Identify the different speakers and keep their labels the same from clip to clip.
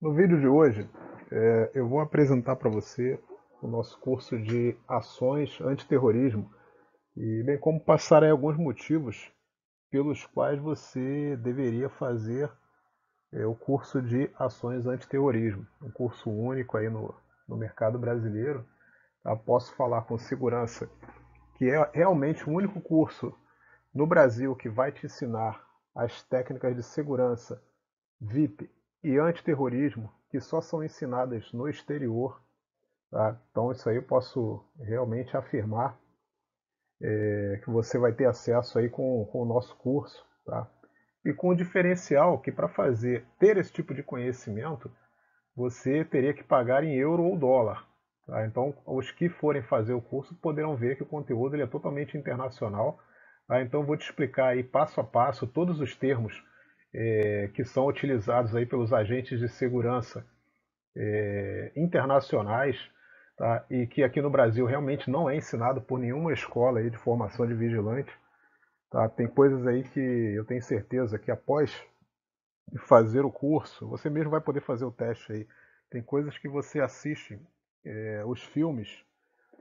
Speaker 1: No vídeo de hoje, é, eu vou apresentar para você o nosso curso de ações antiterrorismo e bem como passar alguns motivos pelos quais você deveria fazer é, o curso de ações antiterrorismo, um curso único aí no, no mercado brasileiro. Tá? Posso falar com segurança que é realmente o único curso no Brasil que vai te ensinar as técnicas de segurança VIP e antiterrorismo que só são ensinadas no exterior. Tá? Então, isso aí eu posso realmente afirmar é, que você vai ter acesso aí com, com o nosso curso. Tá? E com o diferencial que para fazer ter esse tipo de conhecimento, você teria que pagar em euro ou dólar. Tá? Então, os que forem fazer o curso poderão ver que o conteúdo ele é totalmente internacional. Tá? Então, vou te explicar aí passo a passo todos os termos é, que são utilizados aí pelos agentes de segurança é, internacionais tá? e que aqui no Brasil realmente não é ensinado por nenhuma escola aí de formação de vigilante. Tá? Tem coisas aí que eu tenho certeza que após fazer o curso, você mesmo vai poder fazer o teste aí. Tem coisas que você assiste, é, os filmes,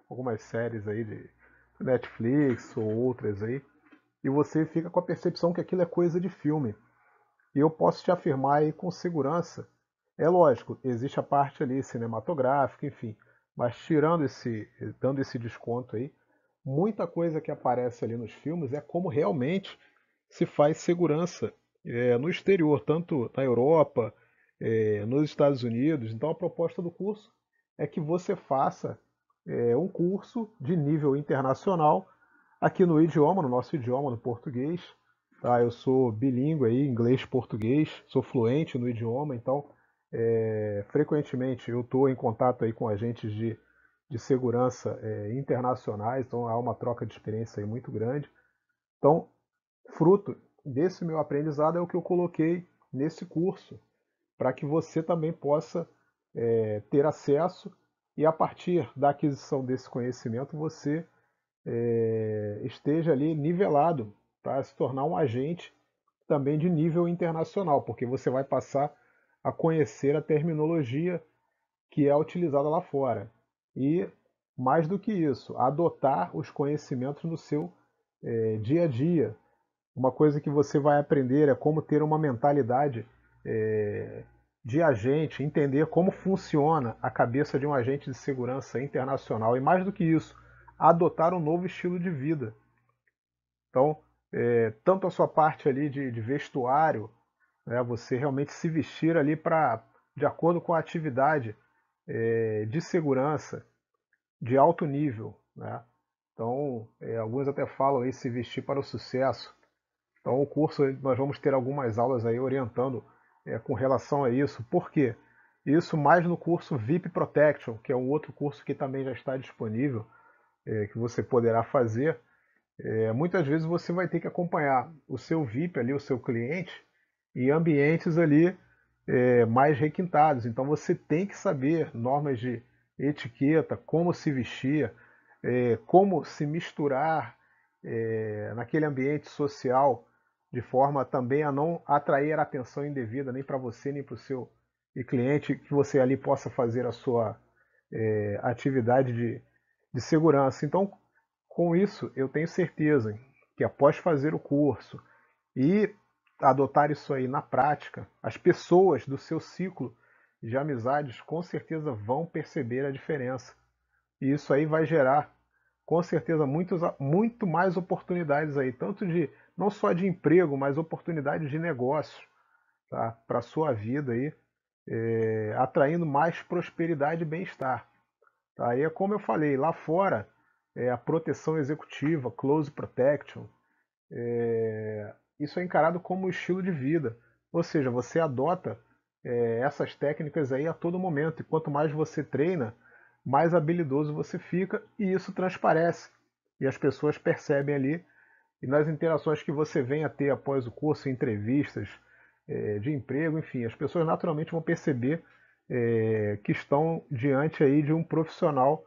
Speaker 1: algumas séries aí de Netflix ou outras aí, e você fica com a percepção que aquilo é coisa de filme eu posso te afirmar aí com segurança. É lógico, existe a parte ali cinematográfica, enfim, mas tirando esse, dando esse desconto aí, muita coisa que aparece ali nos filmes é como realmente se faz segurança é, no exterior, tanto na Europa, é, nos Estados Unidos. Então a proposta do curso é que você faça é, um curso de nível internacional aqui no idioma, no nosso idioma, no português, Tá? Eu sou bilíngue aí, inglês, português, sou fluente no idioma, então é, frequentemente eu estou em contato aí com agentes de, de segurança é, internacionais, então há uma troca de experiência aí muito grande. Então, fruto desse meu aprendizado é o que eu coloquei nesse curso, para que você também possa é, ter acesso e a partir da aquisição desse conhecimento você é, esteja ali nivelado para se tornar um agente também de nível internacional, porque você vai passar a conhecer a terminologia que é utilizada lá fora. E, mais do que isso, adotar os conhecimentos no seu é, dia a dia. Uma coisa que você vai aprender é como ter uma mentalidade é, de agente, entender como funciona a cabeça de um agente de segurança internacional. E, mais do que isso, adotar um novo estilo de vida. Então, é, tanto a sua parte ali de, de vestuário, né, você realmente se vestir ali para de acordo com a atividade é, de segurança de alto nível, né? Então, é, alguns até falam aí se vestir para o sucesso. Então, o curso nós vamos ter algumas aulas aí orientando é, com relação a isso. Por quê? Isso mais no curso VIP Protection, que é um outro curso que também já está disponível, é, que você poderá fazer é, muitas vezes você vai ter que acompanhar o seu VIP ali, o seu cliente, em ambientes ali é, mais requintados. Então você tem que saber normas de etiqueta, como se vestir, é, como se misturar é, naquele ambiente social de forma também a não atrair a atenção indevida nem para você nem para o seu cliente, que você ali possa fazer a sua é, atividade de, de segurança. Então, com isso, eu tenho certeza que após fazer o curso e adotar isso aí na prática, as pessoas do seu ciclo de amizades com certeza vão perceber a diferença. E isso aí vai gerar com certeza muitos, muito mais oportunidades aí, tanto de não só de emprego, mas oportunidades de negócio tá? para a sua vida aí, é, atraindo mais prosperidade e bem-estar. Tá? é como eu falei, lá fora é, a proteção executiva, close protection, é, isso é encarado como estilo de vida. Ou seja, você adota é, essas técnicas aí a todo momento. E quanto mais você treina, mais habilidoso você fica e isso transparece. E as pessoas percebem ali. E nas interações que você vem a ter após o curso, entrevistas é, de emprego, enfim, as pessoas naturalmente vão perceber é, que estão diante aí de um profissional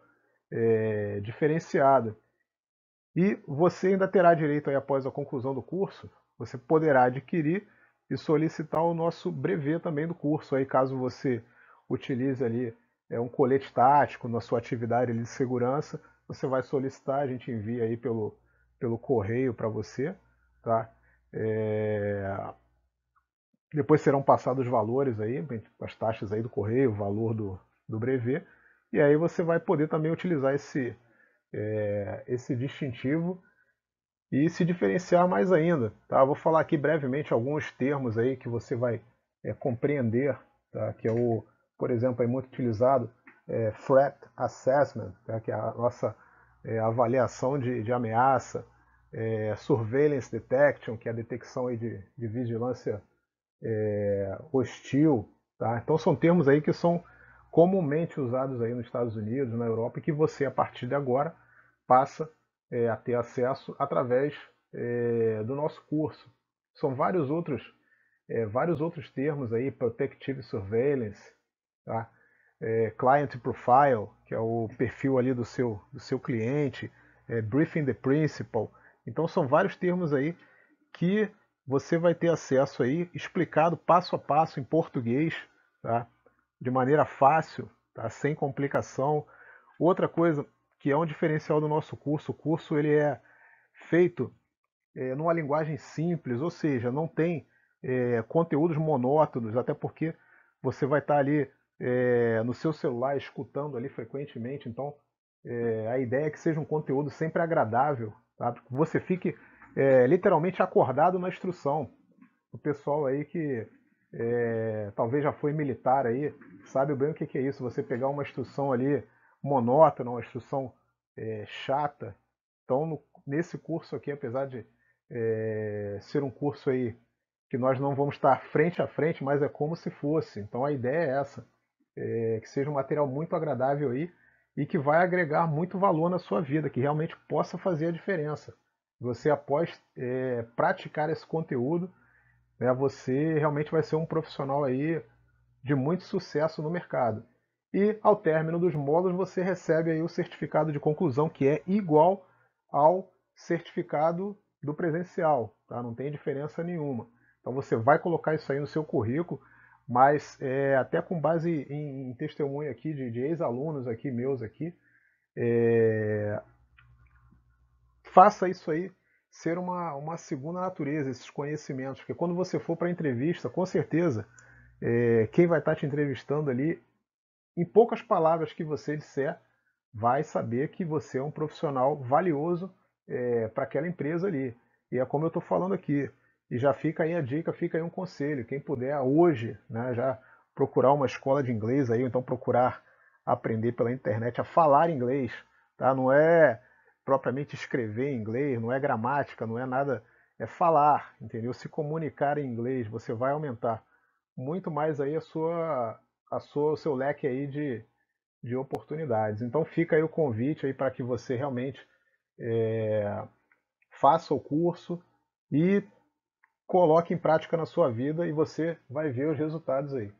Speaker 1: é, diferenciada. E você ainda terá direito, aí, após a conclusão do curso, você poderá adquirir e solicitar o nosso brevet também do curso, aí, caso você utilize ali é, um colete tático na sua atividade de segurança, você vai solicitar, a gente envia aí pelo, pelo correio para você, tá? É... Depois serão passados os valores aí, as taxas aí do correio, o valor do, do brevet, e aí você vai poder também utilizar esse, é, esse distintivo e se diferenciar mais ainda. Tá? Vou falar aqui brevemente alguns termos aí que você vai é, compreender, tá? que é o, por exemplo, é muito utilizado, é, threat assessment, tá? que é a nossa é, avaliação de, de ameaça, é, surveillance detection, que é a detecção aí de, de vigilância é, hostil. Tá? Então são termos aí que são comumente usados aí nos Estados Unidos, na Europa, e que você, a partir de agora, passa é, a ter acesso através é, do nosso curso. São vários outros, é, vários outros termos aí, Protective Surveillance, tá? É, Client Profile, que é o perfil ali do seu, do seu cliente, é, Briefing the Principal. Então são vários termos aí que você vai ter acesso aí, explicado passo a passo em português, tá? de maneira fácil, tá? sem complicação. Outra coisa que é um diferencial do nosso curso, o curso ele é feito é, numa linguagem simples, ou seja, não tem é, conteúdos monótonos, até porque você vai estar tá ali é, no seu celular escutando ali frequentemente, então é, a ideia é que seja um conteúdo sempre agradável, tá? você fique é, literalmente acordado na instrução. O pessoal aí que é, talvez já foi militar aí, sabe bem o que, que é isso, você pegar uma instrução ali monótona, uma instrução é, chata. Então, no, nesse curso aqui, apesar de é, ser um curso aí que nós não vamos estar frente a frente, mas é como se fosse. Então, a ideia é essa, é, que seja um material muito agradável aí e que vai agregar muito valor na sua vida, que realmente possa fazer a diferença. Você, após é, praticar esse conteúdo, né, você realmente vai ser um profissional aí de muito sucesso no mercado. E ao término dos módulos você recebe aí o certificado de conclusão que é igual ao certificado do presencial, tá? Não tem diferença nenhuma. Então você vai colocar isso aí no seu currículo, mas é, até com base em, em testemunho aqui de, de ex-alunos aqui meus aqui, é, faça isso aí ser uma, uma segunda natureza, esses conhecimentos. Porque quando você for para a entrevista, com certeza, é, quem vai estar tá te entrevistando ali, em poucas palavras que você disser, vai saber que você é um profissional valioso é, para aquela empresa ali. E é como eu estou falando aqui. E já fica aí a dica, fica aí um conselho. Quem puder hoje, né, já procurar uma escola de inglês aí, ou então procurar aprender pela internet a falar inglês, tá? Não é propriamente escrever em inglês, não é gramática, não é nada, é falar, entendeu? Se comunicar em inglês, você vai aumentar muito mais aí a sua, a sua, o seu leque aí de, de oportunidades. Então fica aí o convite aí para que você realmente é, faça o curso e coloque em prática na sua vida e você vai ver os resultados aí.